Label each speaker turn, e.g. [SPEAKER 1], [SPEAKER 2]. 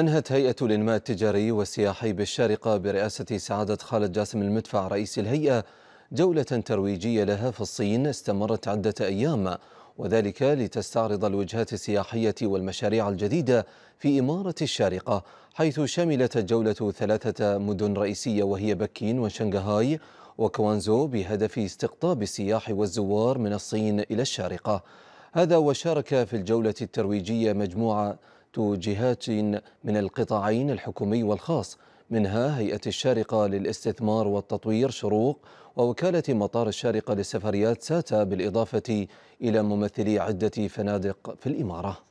[SPEAKER 1] أنهت هيئة الإنماء التجاري والسياحي بالشارقة برئاسة سعادة خالد جاسم المدفع رئيس الهيئة جولة ترويجية لها في الصين استمرت عدة أيام وذلك لتستعرض الوجهات السياحية والمشاريع الجديدة في إمارة الشارقة حيث شملت الجولة ثلاثة مدن رئيسية وهي بكين وشنغهاي وكوانزو بهدف استقطاب السياح والزوار من الصين إلى الشارقة هذا وشارك في الجولة الترويجية مجموعة جهات من القطاعين الحكومي والخاص منها هيئة الشارقة للاستثمار والتطوير شروق ووكالة مطار الشارقة للسفريات ساتا بالإضافة إلى ممثلي عدة فنادق في الإمارة